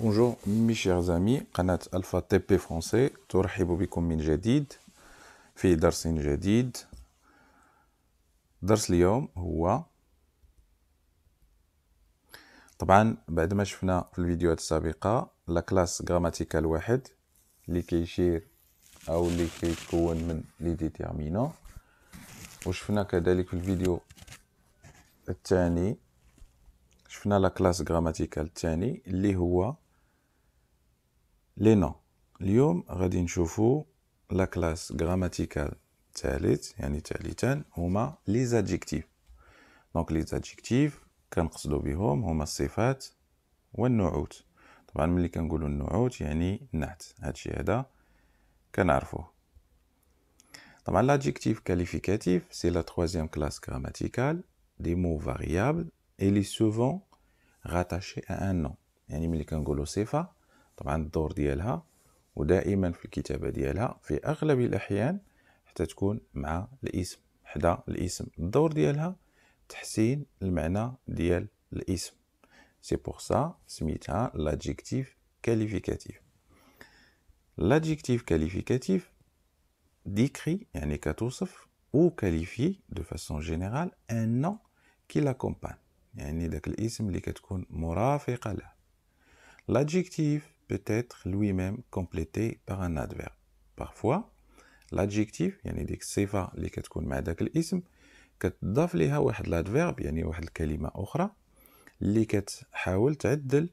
Bonjour mes chers amis قناة ألفا تي بي فرونسي ترحب بكم من جديد في درس جديد درس اليوم هو طبعا بعد ما شفنا في الفيديوهات السابقة لا كلاس غراماتيكال واحد اللي كيشير أو اللي كيتكون من لي ديتيرمينون وشفنا كذلك في الفيديو الثاني شفنا لا كلاس غراماتيكال الثاني اللي هو لي نو اليوم غادي نشوفو لا كلاس غراماتيكال ثالث يعني تالتا هما لي زادجيكتيف دونك لي زادجيكتيف كنقصدو بهم هما الصفات والنعوت طبعا ملي كنقولو النعوت يعني النعت هادشي هذا كنعرفوه طبعا لادجيكتيف كاليفيكاتيف سي لا تخوازيام كلاس غراماتيكال دي مو فاريابل اي لي سوفون غاتاشي ا ان نو يعني ملي كنقولو صفة طبعا الدور ديالها ودائما في الكتابة ديالها في أغلب الأحيان حتى تكون مع الاسم حدا الاسم الدور ديالها تحسين المعنى ديال الاسم سي بوغ سا سميتها لادجيكتيف كاليفيكاتيف لادجيكتيف كاليفيكاتيف ديكري يعني كتوصف او كاليفي دو فاسون جينيرال ان نو كي لاكومباني يعني داك الاسم اللي كتكون مرافقة له l'adjectif peut être lui-même complété par un adverbe. Parfois, l'adjectif, يعني ديك الصفة اللي كتكون مع داك الاسم كتضاف ليها واحد الادفيرب يعني واحد الكلمة أخرى اللي كتحاول تعدل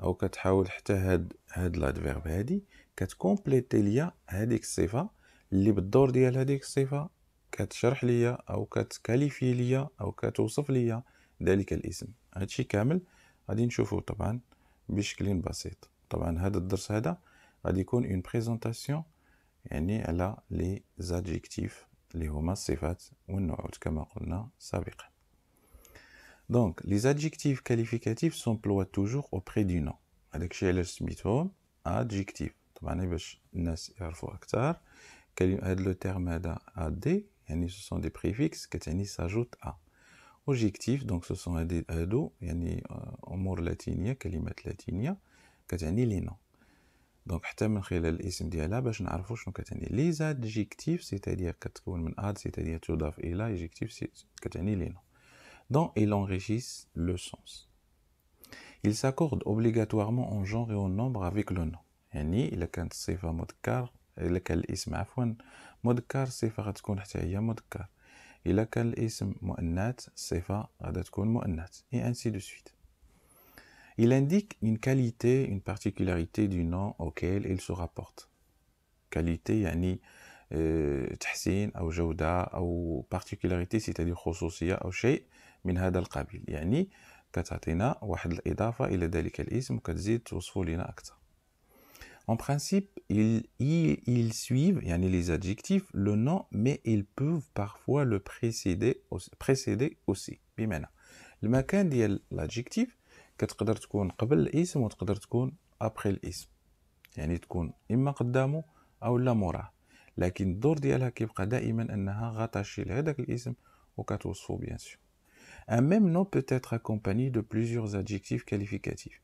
أو كتحاول حتى هاد هاد الادفيرب هادي كتكومبليتي ليا هاديك الصفة اللي بالدور ديال هاديك الصفة كتشرح ليا أو كتكاليفي ليا أو كتوصف ليا ذلك الاسم هادشي كامل غادي نشوفو طبعا بشكل بسيط طبعا هذا الدرس هذا غادي يكون اون بريزونطاسيون يعني على لي زادجيكتيف اللي هما الصفات والنعوت كما قلنا سابقا دونك لي زادجيكتيف كاليفيكاتيف سومبلوا توجور اوبري دو نون هذاك الشيء علاش سميتهم ادجيكتيف طبعا إيه باش الناس يعرفوا اكثر هاد لو تيرم هذا ادي يعني سو سون دي بريفيكس كتعني ساجوت ا اوجيكتيف دونك سو سون هادو يعني آه، امور لاتينيه كلمات لاتينيه كتعني لينا دونك حتى من خلال الاسم ديالها باش نعرفوا شنو كتعني ليز ادجيكتيف سيتادير كتكون من اد سيتادير تضاف الى ادجيكتيف كتعني لينا دونك اي لونغيشيس لو سونس il s'accorde obligatoirement en genre et en nombre avec le nom يعني الا كانت الصفه مذكر الا كان الاسم عفوا مذكر الصفه غتكون حتى هي مذكر الا كان الاسم مؤنث الصفه غادا تكون مؤنث اي انسي دو سويت Il indique une qualité, une particularité du nom auquel il se rapporte. Qualité, yani, تحسين أو جودة ou particularité c'est-à-dire خصوصية أو شيء من Yani القبيل يعني كتعطينا à الإضافة إلى ذلك الاسم كتزيد توصفو لنا akta. En principe, ils, suivent, yani les adjectifs, le nom, mais ils peuvent parfois le précéder, précéder aussi. Le المكان dit l'adjectif كتقدر تكون قبل الاسم وتقدر تكون ابخي الاسم يعني تكون اما قدامه او لا موراه لكن الدور ديالها كيبقى دائما انها غاتاشي لهذاك الاسم وكتوصفو بيان سور ان ميم نو peut être accompagné دو بليزيور adjectifs كاليفيكاتيف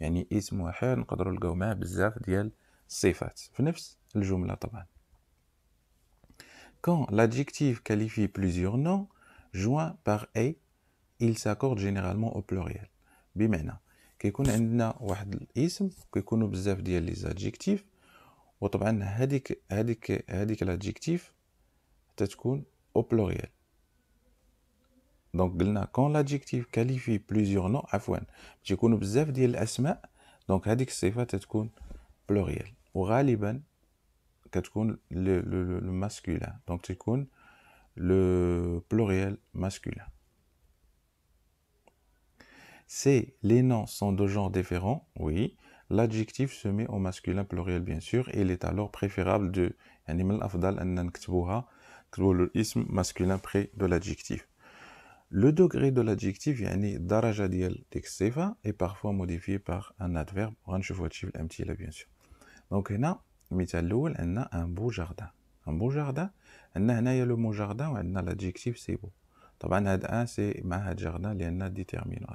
يعني اسم واحد نقدروا نلقاو معاه بزاف ديال الصفات في نفس الجمله طبعا كون l'adjectif كاليفي بليزيور نو جوان بار اي il s'accorde généralement au pluriel بمعنى كيكون عندنا واحد الاسم كيكونوا بزاف ديال لي زادجيكتيف وطبعا هذيك هذيك هذيك لادجيكتيف تتكون او بلوريال دونك قلنا كون لادجيكتيف كاليفي بليزيور نو عفوا تيكونوا بزاف ديال الاسماء دونك هذيك الصفه تتكون بلوريال وغالبا كتكون لو ماسكولين دونك تكون لو بلوريال ماسكولين c'est les noms sont de genre différent, oui, l'adjectif se met au masculin pluriel bien sûr, et il est alors préférable de le ism masculin près de l'adjectif. Le degré de l'adjectif, yani darajadiel diel est parfois modifié par un adverbe, bien sûr. Donc, on a un beau jardin. Un beau jardin, on a le mot jardin, on a l'adjectif c'est beau. C'est un jardin déterminant.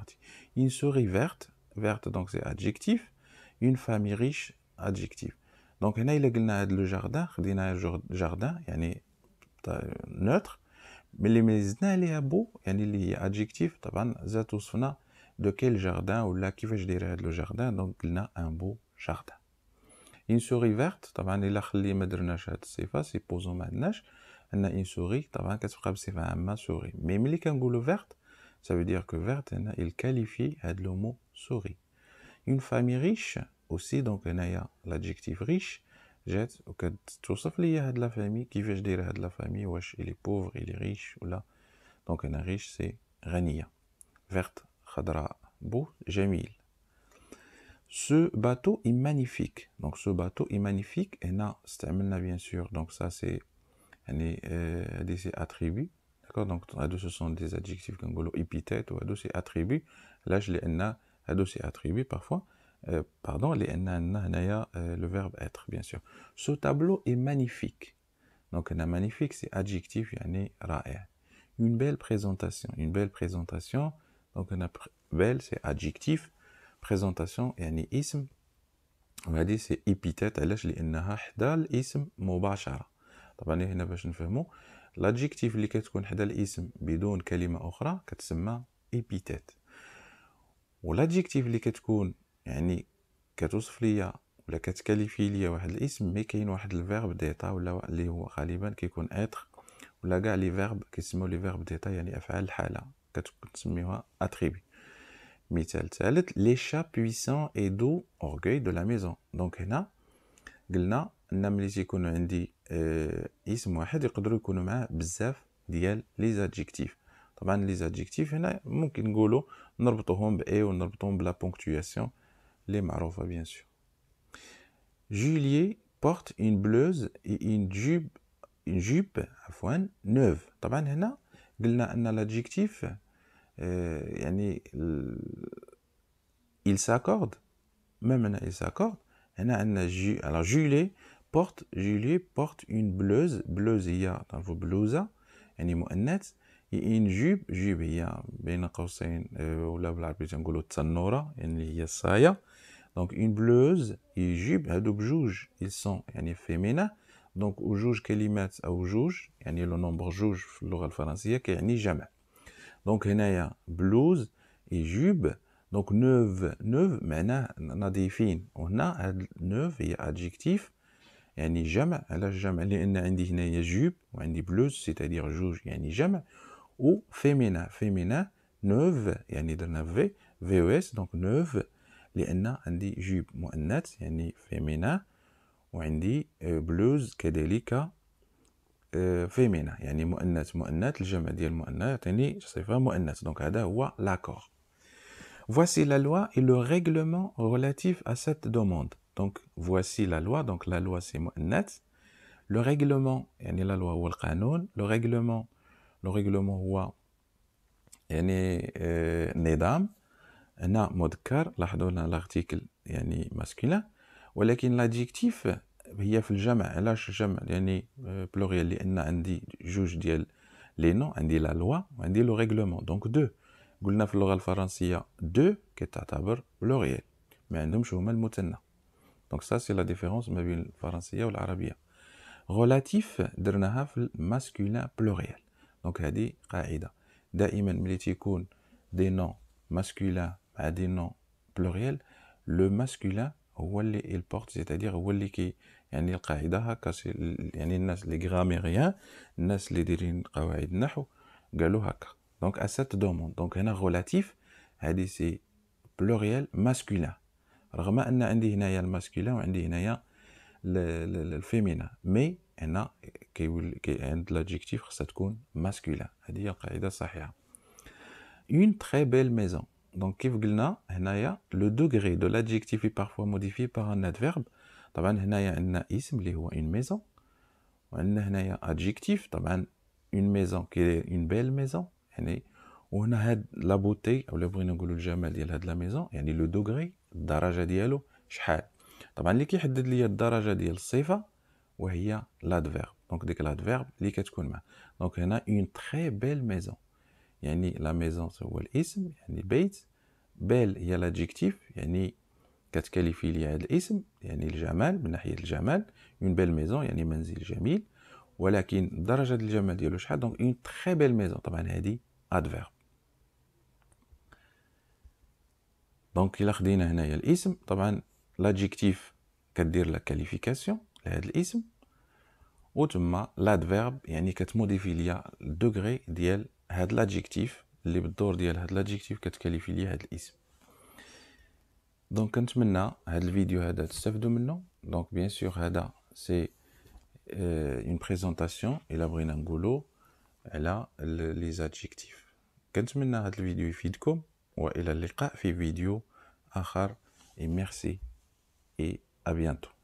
Une souris verte, verte donc c'est adjectif. Une famille riche, adjectif. Donc, il y a le jardin, il le jardin, il y a le jardin, il y a le jardin, il y a le jardin, il y a jardin, il y a le jardin, il jardin, le jardin, il y a jardin. Une souris verte, il y on a une souris, c'est un souris. Mais verte, ça veut dire que verte, il qualifie le mot souris. Une famille riche, aussi, donc on a l'adjectif riche, jette, ou que tout sauf de la famille, qui veut dire de la famille, il est pauvre, il est riche, ou là. Donc on a riche, c'est rania. Verte, khadra, beau, Ce bateau est magnifique. Donc ce bateau est magnifique, et là, bien sûr, donc ça c'est euh, des, est D'accord Donc, ado, ce sont des adjectifs comme épithète, ou ado, c'est attribut. Là, je l'ai na, ado, c'est attribut parfois. Euh, pardon, les na, na, naya, euh, le verbe être, bien sûr. Ce tableau est magnifique. Donc, magnifique, c'est adjectif, Une belle présentation. Une belle présentation. Donc, belle, c'est adjectif. Présentation, yane, ism. On va dire, c'est épithète. Là, je l'ai na, طبعا هنا باش نفهمو لادجيكتيف اللي كتكون حدا الاسم بدون كلمه اخرى كتسمى ايبيتات ولادجيكتيف اللي كتكون يعني كتوصف ليا ولا كتكاليفي ليا واحد الاسم مي كاين واحد الفيرب ديتا ولا اللي هو غالبا كيكون اتر ولا كاع لي فيرب كيسموا لي فيرب ديتا يعني افعال الحاله كتسميوها اتريبي مثال ثالث لي شا بويسون اي دو اورغوي دو لا ميزون دونك هنا قلنا انا ملي تيكون عندي آه اسم واحد يقدروا يكونوا معاه بزاف ديال لي زادجيكتيف طبعا لي زادجيكتيف هنا ممكن نقولوا نربطوهم باي ونربطوهم بلا بونكتوياسيون لي معروفه بيان سور جوليي بورت اون بلوز اي اون جوب اون جوب عفوا نوف طبعا هنا قلنا ان لادجيكتيف آه، يعني ال... il s'accorde ما معنى il s'accorde هنا عندنا جي على جولي porte, Julie porte une blouse, blouse, il y a y et une jupe, jupe, il y a, bien قوسين, ou y a يعني هي الصاية. Donc une blouse, et jupe, sont ils sont, féminins. Donc au كلمات le nombre جوج في français qui كيعني Donc هنايا blouse et jupe, donc neuve, neuve وهنا il neuve هي adjectif. يعني جمع على الجمع لان عندي هنايا جوب وعندي بلوز سيتادير جوج يعني جمع و فيمينا فيمينا نوف يعني في او اس دونك نوف لان Voici la loi et le règlement relatif à cette demande. Donc, voici la loi. Donc, la loi, c'est net. Le règlement, il la loi ou le canon. Le règlement, le règlement roi, il y a dame. Il y a un mot là, on l'article masculin. Ou il y a l'adjectif, il y le jamais. Il y a jamais, il a le pluriel, il y a un juge, dit les noms, il a la loi, il a le règlement. Donc, deux. Il y a français, deux, qui est à tabler pluriel Mais il y a mot donc ça, c'est la différence entre le français ou l'arabien. Relatif, درناها في masculin pluriel. Donc هذه قاعدة. دائما ملي تيكون des noms masculins à des noms pluriels, le masculin هو اللي il porte, c'est-à-dire هو اللي كي يعني القاعدة هكا يعني الناس اللي غراميريان الناس اللي دايرين قواعد نحو قالوا هكا. Donc à cette demande. Donc هنا relatif, هذه le pluriel masculin. رغم ان عندي هنايا الماسكولين وعندي هنايا الفيمينا مي هنا كيولي كي عند لادجيكتيف خصها تكون ماسكولين هذه هي القاعده الصحيحه اون تري بيل ميزون دونك كيف قلنا هنايا لو دوغري دو لادجيكتيف بارفوا موديفي بار ان ادفيرب طبعا هنايا عندنا اسم اللي هو اون ميزون وعندنا هنايا ادجيكتيف طبعا اون ميزون كي اون بيل ميزون يعني وهنا هاد لابوتي او لا بغينا نقولوا الجمال ديال هاد لا ميزون يعني لو دوغري الدرجه ديالو شحال طبعا اللي كيحدد ليا الدرجه ديال الصفه وهي لادفيرب دونك ديك لادفيرب اللي كتكون معاه دونك هنا اون تري بيل ميزون يعني لا ميزون هو الاسم يعني بيت بيل هي لادجيكتيف يعني كتكاليفي لي هذا الاسم يعني الجمال من ناحيه الجمال اون بيل ميزون يعني منزل جميل ولكن درجه الجمال ديالو شحال دونك اون تري بيل ميزون طبعا هذه ادفيرب دونك الا خدينا هنايا الاسم طبعا لادجيكتيف كدير لا كاليفيكاسيون لهذا الاسم تما لادفيرب يعني كتموديفي ليا دوغري ديال هاد لادجيكتيف اللي بالدور ديال هاد لادجيكتيف كتكاليفي ليا هاد الاسم دونك كنتمنى هاد الفيديو هذا تستافدوا منه دونك بيان سور هذا سي اون بريزونطاسيون الا بغينا نقولوا على لي زادجيكتيف كنتمنى هاد الفيديو يفيدكم وإلى اللقاء في فيديو آخر et merci et à bientôt